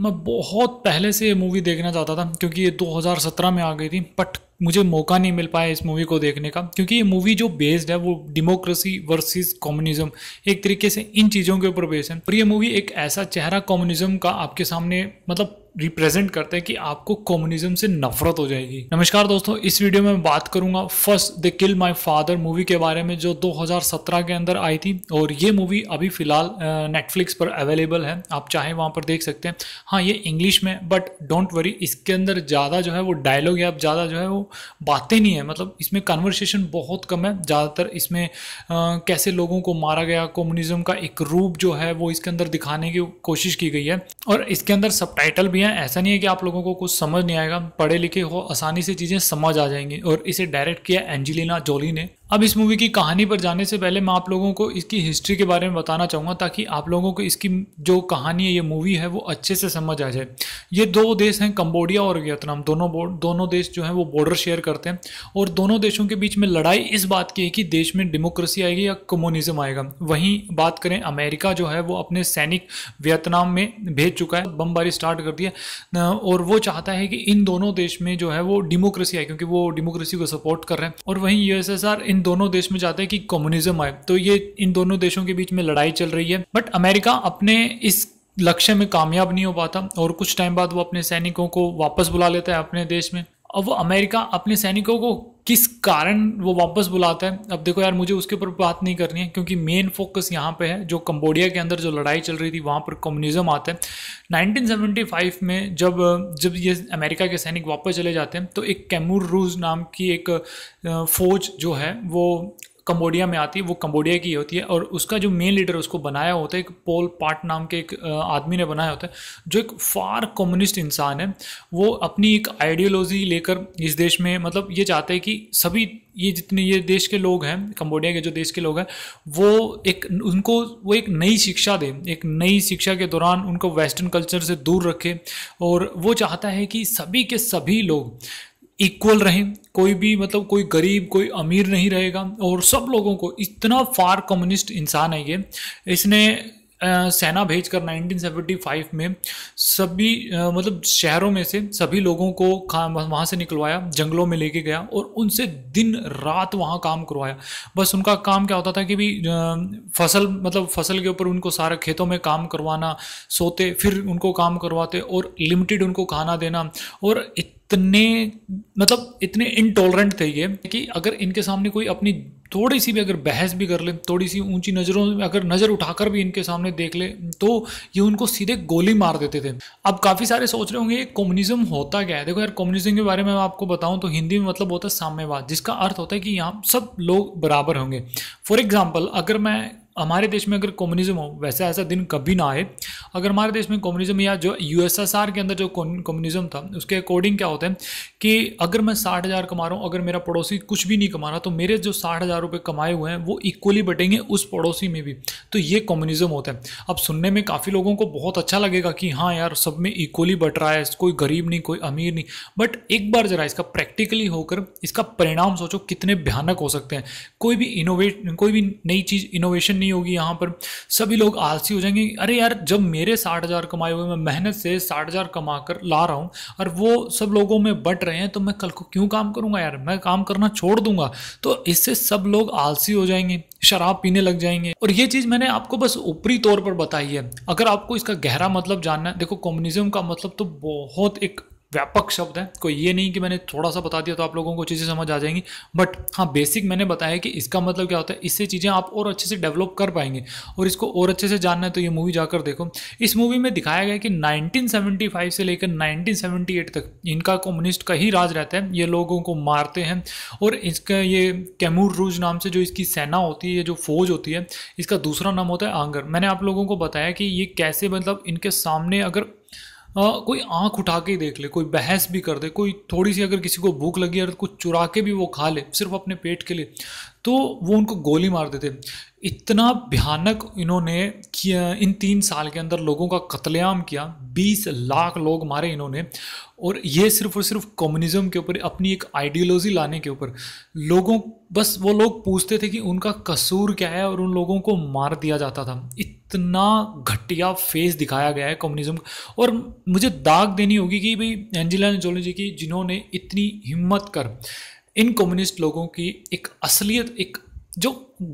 मैं बहुत पहले से ये मूवी देखना चाहता था क्योंकि ये 2017 में आ गई थी बट मुझे मौका नहीं मिल पाया इस मूवी को देखने का क्योंकि ये मूवी जो बेस्ड है वो डेमोक्रेसी वर्सेस कम्युनिज्म एक तरीके से इन चीज़ों के ऊपर बेस्ड है पर ये मूवी एक ऐसा चेहरा कम्युनिज्म का आपके सामने मतलब रिप्रेजेंट करता है कि आपको कम्युनिज्म से नफरत हो जाएगी नमस्कार दोस्तों इस वीडियो में बात करूंगा first the kill my father movie के बारे में जो 2017 के अंदर आई थी और ये मूवी अभी फिलहाल नेटफ्लिक्स पर अवेलेबल है आप चाहे वहां पर देख सकते हैं हाँ ये इंग्लिश में बट डोंट वरी इसके अंदर ज़्यादा जो है वो डायलॉग या ज़्यादा जो है वो बातें नहीं है मतलब इसमें कन्वर्सेशन बहुत कम है ज़्यादातर इसमें कैसे लोगों को मारा गया कम्युनिज्म का एक रूप जो है वो इसके अंदर दिखाने की कोशिश की गई है और इसके अंदर सब भी हैं ऐसा नहीं है कि आप लोगों को कुछ समझ नहीं आएगा पढ़े लिखे हो आसानी से चीज़ें समझ आ जाएंगी और इसे डायरेक्ट किया एंजिलीना जोली ने अब इस मूवी की कहानी पर जाने से पहले मैं आप लोगों को इसकी हिस्ट्री के बारे में बताना चाहूँगा ताकि आप लोगों को इसकी जो कहानी है ये मूवी है वो अच्छे से समझ आ जाए ये दो देश हैं कंबोडिया और वियतनाम दोनों दोनों देश जो हैं वो बॉर्डर शेयर करते हैं और दोनों देशों के बीच में लड़ाई इस बात की है कि देश में डेमोक्रेसी आएगी या कम्युनिज्म आएगा वहीं बात करें अमेरिका जो है वो अपने सैनिक वियतनाम में भेज चुका है बमबारी स्टार्ट कर दी है और वो चाहता है कि इन दोनों देश में जो है वो डेमोक्रेसी आए क्योंकि वो डेमोक्रेसी को सपोर्ट कर रहे हैं और वहीं यूएसएसआर इन दोनों देश में जाते हैं कि कम्युनिज्म आए तो ये इन दोनों देशों के बीच में लड़ाई चल रही है बट अमेरिका अपने इस लक्ष्य में कामयाब नहीं हो पाता और कुछ टाइम बाद वो अपने सैनिकों को वापस बुला लेता है अपने देश में अब वो अमेरिका अपने सैनिकों को किस कारण वो वापस बुलाता है अब देखो यार मुझे उसके ऊपर बात नहीं करनी है क्योंकि मेन फोकस यहाँ पे है जो कंबोडिया के अंदर जो लड़ाई चल रही थी वहाँ पर कम्युनिज्म आता है 1975 में जब जब ये अमेरिका के सैनिक वापस चले जाते हैं तो एक कैमूर रूज नाम की एक फौज जो है वो कंबोडिया में आती है वो कंबोडिया की होती है और उसका जो मेन लीडर उसको बनाया होता है एक पोल पार्ट नाम के एक आदमी ने बनाया होता है जो एक फार कम्युनिस्ट इंसान है वो अपनी एक आइडियोलॉजी लेकर इस देश में मतलब ये चाहते हैं कि सभी ये जितने ये देश के लोग हैं कंबोडिया के जो देश के लोग हैं वो एक उनको वो एक नई शिक्षा दें एक नई शिक्षा के दौरान उनको वेस्टर्न कल्चर से दूर रखे और वो चाहता है कि सभी के सभी लोग इक्वल रहें कोई भी मतलब कोई गरीब कोई अमीर नहीं रहेगा और सब लोगों को इतना फार कम्युनिस्ट इंसान है ये इसने सेना भेजकर 1975 में सभी मतलब शहरों में से सभी लोगों को वहाँ से निकलवाया जंगलों में लेके गया और उनसे दिन रात वहाँ काम करवाया बस उनका काम क्या होता था कि भी फसल मतलब फसल के ऊपर उनको सारे खेतों में काम करवाना सोते फिर उनको काम करवाते और लिमिटेड उनको खाना देना और इतने मतलब इतने इनटॉलरेंट थे ये कि अगर इनके सामने कोई अपनी थोड़ी सी भी अगर बहस भी कर ले थोड़ी सी ऊंची नज़रों में अगर नज़र उठाकर भी इनके सामने देख ले तो ये उनको सीधे गोली मार देते थे अब काफ़ी सारे सोच रहे होंगे कम्युनिज्म होता क्या है देखो यार कम्युनिज्म के बारे में मैं आपको बताऊं तो हिंदी में मतलब होता है साम्यवाद जिसका अर्थ होता है कि यहाँ सब लोग बराबर होंगे फॉर एग्ज़ाम्पल अगर मैं हमारे देश में अगर कम्युनिज्म हो वैसा ऐसा दिन कभी ना आए अगर हमारे देश में कम्युनिज्म या जो यूएसएसआर के अंदर जो कम्युनिज्म था उसके अकॉर्डिंग क्या होता है कि अगर मैं साठ हज़ार कमा रहा हूँ अगर मेरा पड़ोसी कुछ भी नहीं कमा रहा तो मेरे जो साठ हज़ार रुपये कमाए हुए हैं वो इक्वली बटेंगे उस पड़ोसी में भी तो ये कम्युनिज्म होता है अब सुनने में काफ़ी लोगों को बहुत अच्छा लगेगा कि हाँ यार सब में इक्वली बट रहा है कोई गरीब नहीं कोई अमीर नहीं बट एक बार ज़रा इसका प्रैक्टिकली होकर इसका परिणाम सोचो कितने भयानक हो सकते हैं कोई भी इनोवेट कोई भी नई चीज़ इनोवेशन नहीं होगी यहाँ पर सभी लोग आलसी हो जाएंगे अरे यार जब मेरे साठ हज़ार कमाए हुए मैं मेहनत से साठ हज़ार कमा कर ला रहा हूँ और वो सब लोगों में बट रहे हैं तो मैं कल को क्यों काम करूँगा यार मैं काम करना छोड़ दूंगा तो इससे सब लोग आलसी हो जाएंगे शराब पीने लग जाएंगे और ये चीज़ मैंने आपको बस ऊपरी तौर पर बताई है अगर आपको इसका गहरा मतलब जानना है देखो कम्युनिज्म का मतलब तो बहुत एक व्यापक शब्द है कोई ये नहीं कि मैंने थोड़ा सा बता दिया तो आप लोगों को चीज़ें समझ आ जाएंगी बट हाँ बेसिक मैंने बताया कि इसका मतलब क्या होता है इससे चीज़ें आप और अच्छे से डेवलप कर पाएंगे और इसको और अच्छे से जानना है तो ये मूवी जाकर देखो इस मूवी में दिखाया गया कि 1975 से लेकर 1978 तक इनका कम्युनिस्ट का ही राज रहता है ये लोगों को मारते हैं और इसका ये कैमूर रूज नाम से जो इसकी सेना होती है जो फौज होती है इसका दूसरा नाम होता है आंगर मैंने आप लोगों को बताया कि ये कैसे मतलब इनके सामने अगर आ, हाँ, कोई आंख उठा के देख ले कोई बहस भी कर दे कोई थोड़ी सी अगर किसी को भूख लगी है तो कुछ चुरा के भी वो खा ले सिर्फ अपने पेट के लिए तो वो उनको गोली मार देते इतना भयानक इन्होंने किया इन तीन साल के अंदर लोगों का कत्लेआम किया 20 लाख लोग मारे इन्होंने और ये सिर्फ और सिर्फ कम्युनिज्म के ऊपर अपनी एक आइडियोलॉजी लाने के ऊपर लोगों बस वो लोग पूछते थे कि उनका कसूर क्या है और उन लोगों को मार दिया जाता था इतना घटिया फेस दिखाया गया है कम्युनिज्म और मुझे दाग देनी होगी कि भाई एंजिला जोली जी की जिन्होंने इतनी हिम्मत कर इन कम्युनिस्ट लोगों की एक असलियत एक जो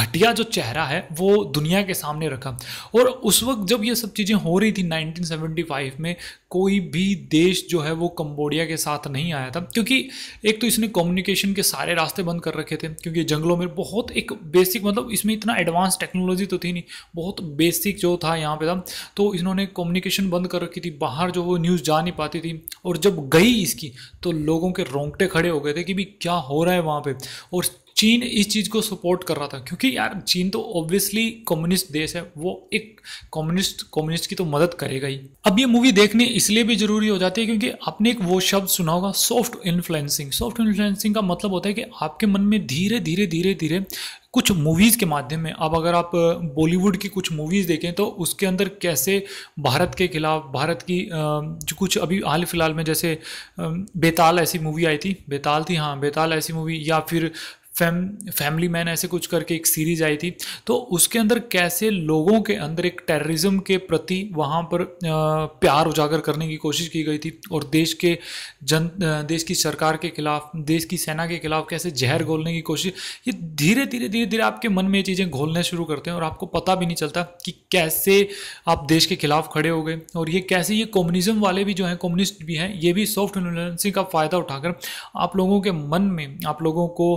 घटिया जो चेहरा है वो दुनिया के सामने रखा और उस वक्त जब ये सब चीज़ें हो रही थी 1975 में कोई भी देश जो है वो कंबोडिया के साथ नहीं आया था क्योंकि एक तो इसने कम्युनिकेशन के सारे रास्ते बंद कर रखे थे क्योंकि जंगलों में बहुत एक बेसिक मतलब इसमें इतना एडवांस टेक्नोलॉजी तो थी नहीं बहुत बेसिक जो था यहाँ पे था तो इन्होंने कम्युनिकेशन बंद कर रखी थी बाहर जो वो न्यूज़ जा नहीं पाती थी और जब गई इसकी तो लोगों के रोंगटे खड़े हो गए थे कि भी क्या हो रहा है वहाँ पर और चीन इस चीज़ को सपोर्ट कर रहा था क्योंकि यार चीन तो ऑब्वियसली कम्युनिस्ट देश है वो एक कम्युनिस्ट कम्युनिस्ट की तो मदद करेगा ही अब ये मूवी देखने इसलिए भी ज़रूरी हो जाती है क्योंकि आपने एक वो शब्द सुना होगा सॉफ्ट इन्फ्लुएंसिंग सॉफ्ट इन्फ्लुएंसिंग का मतलब होता है कि आपके मन में धीरे धीरे धीरे धीरे कुछ मूवीज़ के माध्यम में अब अगर आप बॉलीवुड की कुछ मूवीज़ देखें तो उसके अंदर कैसे भारत के खिलाफ भारत की जो कुछ अभी हाल फिलहाल में जैसे बेताल ऐसी मूवी आई थी बेताल थी हाँ बेताल ऐसी मूवी या फिर फैम फैमिली मैन ऐसे कुछ करके एक सीरीज आई थी तो उसके अंदर कैसे लोगों के अंदर एक टेररिज्म के प्रति वहाँ पर प्यार उजागर करने की कोशिश की गई थी और देश के जन देश की सरकार के खिलाफ देश की सेना के खिलाफ कैसे जहर घोलने की कोशिश ये धीरे धीरे धीरे धीरे आपके मन में ये चीज़ें घोलने शुरू करते हैं और आपको पता भी नहीं चलता कि कैसे आप देश के खिलाफ खड़े हो गए और ये कैसे ये कम्युनिज्म वाले भी जो हैं कम्युनिस्ट भी हैं ये भी सॉफ्ट इन्फ्लुएंसिंग का फ़ायदा उठाकर आप लोगों के मन में आप लोगों को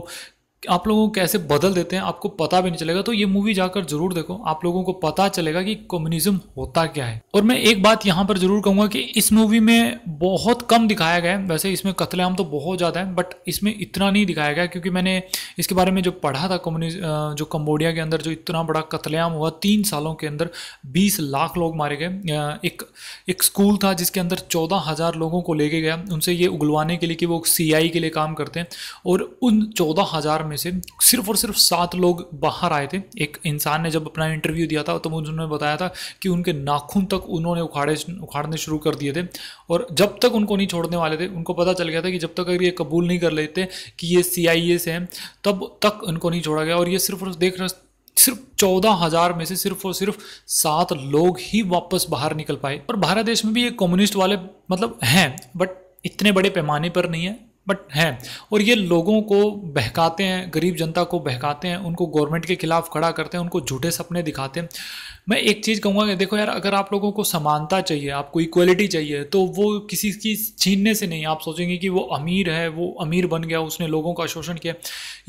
आप लोगों को कैसे बदल देते हैं आपको पता भी नहीं चलेगा तो ये मूवी जाकर जरूर देखो आप लोगों को पता चलेगा कि कम्युनिज्म होता क्या है और मैं एक बात यहाँ पर जरूर कहूंगा कि इस मूवी में बहुत कम दिखाया गया है वैसे इसमें कतलेआम तो बहुत ज़्यादा है बट इसमें इतना नहीं दिखाया गया क्योंकि मैंने इसके बारे में जो पढ़ा था कम्युनिज जो कम्बोडिया के अंदर जो इतना बड़ा कतलेआम हुआ तीन सालों के अंदर बीस लाख लोग मारे गए एक एक स्कूल था जिसके अंदर चौदह हज़ार लोगों को लेके गया उनसे ये उगलवाने के लिए कि वो सी के लिए काम करते हैं और उन चौदह हज़ार में में से सिर्फ और सिर्फ सात लोग बाहर आए थे एक इंसान ने जब अपना इंटरव्यू दिया था तब तो उन्होंने बताया था कि उनके नाखून तक उन्होंने उखाड़े उखाड़ने शुरू कर दिए थे और जब तक उनको नहीं छोड़ने वाले थे उनको पता चल गया था कि जब तक अगर ये कबूल नहीं कर लेते कि ये सी आई से हैं तब तक उनको नहीं छोड़ा गया और ये सिर्फ और देख रहे सिर्फ चौदह हज़ार में से सिर्फ और सिर्फ सात लोग ही वापस बाहर निकल पाए और भारत देश में भी ये कम्युनिस्ट वाले मतलब हैं बट इतने बड़े पैमाने पर नहीं है बट हैं और ये लोगों को बहकाते हैं गरीब जनता को बहकाते हैं उनको गवर्नमेंट के खिलाफ खड़ा करते हैं उनको झूठे सपने दिखाते हैं मैं एक चीज़ कहूँगा देखो यार अगर आप लोगों को समानता चाहिए आपको इक्वलिटी चाहिए तो वो किसी की छीनने से नहीं आप सोचेंगे कि वो अमीर है वो अमीर बन गया उसने लोगों का शोषण किया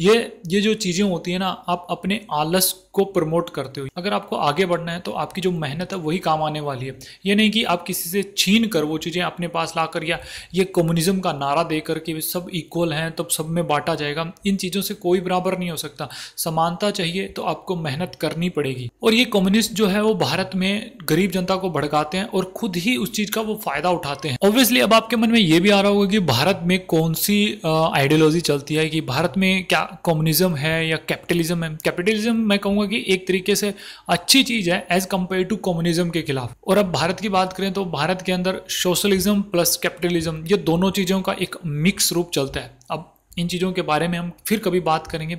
ये ये जो चीज़ें होती हैं ना आप अपने आलस को प्रमोट करते हो अगर आपको आगे बढ़ना है तो आपकी जो मेहनत है वही काम आने वाली है ये नहीं कि आप किसी से छीन कर वो चीज़ें अपने पास ला कर या ये कम्युनिज्म का नारा दे कर कि सब इक्वल हैं तब सब में बांटा जाएगा इन चीज़ों से कोई बराबर नहीं हो सकता समानता चाहिए तो आपको मेहनत करनी पड़ेगी और ये कम्युनिस्ट जो है वो भारत में गरीब जनता को भड़काते हैं और खुद ही उस चीज का वो फायदा उठाते हैं ऑब्वियसली अब आपके मन में ये भी आ रहा होगा कि भारत में कौन सी आइडियोलॉजी चलती है कि भारत में क्या कम्युनिज्म है या कैपिटलिज्म है कैपिटलिज्म मैं कहूंगा कि एक तरीके से अच्छी चीज है एज कंपेयर टू कम्युनिज्म के खिलाफ और अब भारत की बात करें तो भारत के अंदर सोशलिज्म प्लस कैपिटलिज्म ये दोनों चीज़ों का एक मिक्स रूप चलता है अब इन चीज़ों के बारे में हम फिर कभी बात करेंगे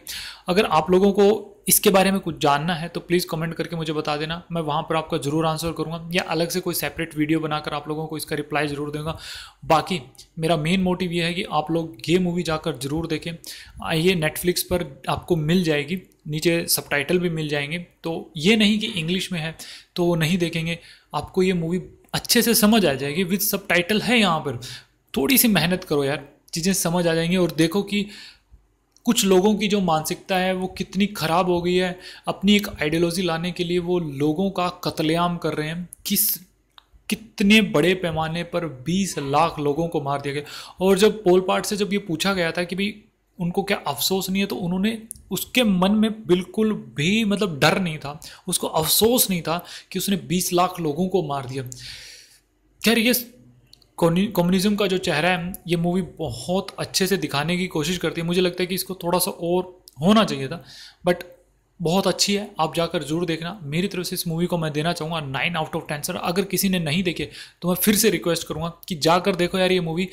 अगर आप लोगों को इसके बारे में कुछ जानना है तो प्लीज़ कमेंट करके मुझे बता देना मैं वहाँ पर आपका ज़रूर आंसर करूँगा या अलग से कोई सेपरेट वीडियो बनाकर आप लोगों को इसका रिप्लाई ज़रूर दूंगा बाकी मेरा मेन मोटिव ये है कि आप लोग ये मूवी जाकर ज़रूर देखें ये नेटफ्लिक्स पर आपको मिल जाएगी नीचे सब भी मिल जाएंगे तो ये नहीं कि इंग्लिश में है तो नहीं देखेंगे आपको ये मूवी अच्छे से समझ आ जाएगी विथ सब है यहाँ पर थोड़ी सी मेहनत करो यार चीज़ें समझ आ जाएंगी और देखो कि कुछ लोगों की जो मानसिकता है वो कितनी ख़राब हो गई है अपनी एक आइडियोलॉजी लाने के लिए वो लोगों का कत्लेआम कर रहे हैं किस कितने बड़े पैमाने पर 20 लाख लोगों को मार दिया गया और जब पोल पार्ट से जब ये पूछा गया था कि भाई उनको क्या अफसोस नहीं है तो उन्होंने उसके मन में बिल्कुल भी मतलब डर नहीं था उसको अफसोस नहीं था कि उसने 20 लाख लोगों को मार दिया खैर ये कम्युनिज्म का जो चेहरा है ये मूवी बहुत अच्छे से दिखाने की कोशिश करती है मुझे लगता है कि इसको थोड़ा सा और होना चाहिए था बट बहुत अच्छी है आप जाकर जरूर देखना मेरी तरफ से इस मूवी को मैं देना चाहूँगा nine out of ten sir अगर किसी ने नहीं देखे तो मैं फिर से रिक्वेस्ट करूँगा कि जाकर देखो यार ये मूवी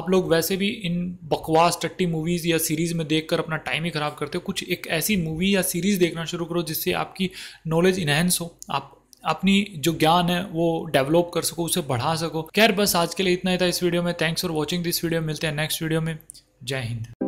आप लोग वैसे भी इन बकवास टट्टी मूवीज़ या सीरीज़ में देखकर अपना टाइम ही ख़राब करते हो कुछ एक ऐसी मूवी या सीरीज़ देखना शुरू करो जिससे आपकी नॉलेज इन्हेंस हो आप अपनी जो ज्ञान है वो डेवलप कर सको उसे बढ़ा सको खैर बस आज के लिए इतना ही था इस वीडियो में thanks for watching this video मिलते हैं नेक्स्ट वीडियो में जय हिंद